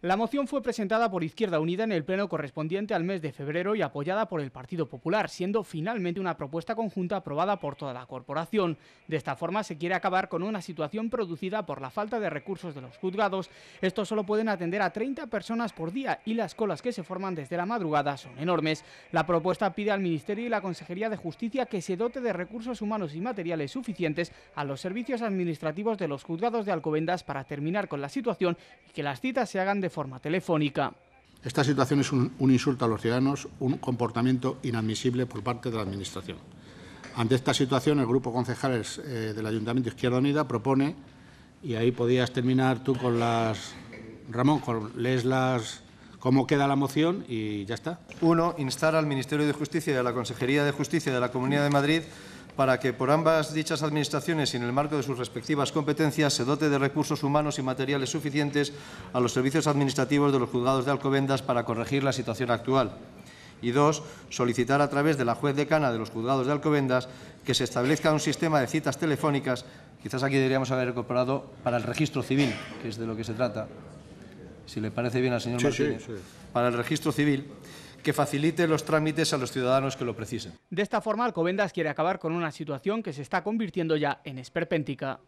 La moción fue presentada por Izquierda Unida en el pleno correspondiente al mes de febrero y apoyada por el Partido Popular, siendo finalmente una propuesta conjunta aprobada por toda la corporación. De esta forma se quiere acabar con una situación producida por la falta de recursos de los juzgados. Estos solo pueden atender a 30 personas por día y las colas que se forman desde la madrugada son enormes. La propuesta pide al Ministerio y la Consejería de Justicia que se dote de recursos humanos y materiales suficientes a los servicios administrativos de los juzgados de Alcobendas para terminar con la situación y que las citas se hagan de forma telefónica. Esta situación es un, insulto a los ciudadanos, un comportamiento inadmisible por parte de la Administración. Ante esta situación, el Grupo Concejales eh, del Ayuntamiento Izquierda Unida propone, y ahí podías terminar tú con las... Ramón, con, lees las cómo queda la moción y ya está. Uno, instar al Ministerio de Justicia y a la Consejería de Justicia de la Comunidad de Madrid para que por ambas dichas administraciones y en el marco de sus respectivas competencias se dote de recursos humanos y materiales suficientes a los servicios administrativos de los juzgados de Alcobendas para corregir la situación actual. Y dos, solicitar a través de la juez decana de los juzgados de Alcobendas que se establezca un sistema de citas telefónicas, quizás aquí deberíamos haber incorporado para el registro civil, que es de lo que se trata, si le parece bien al señor Martínez, para el registro civil que facilite los trámites a los ciudadanos que lo precisen. De esta forma, Alcobendas quiere acabar con una situación que se está convirtiendo ya en esperpéntica.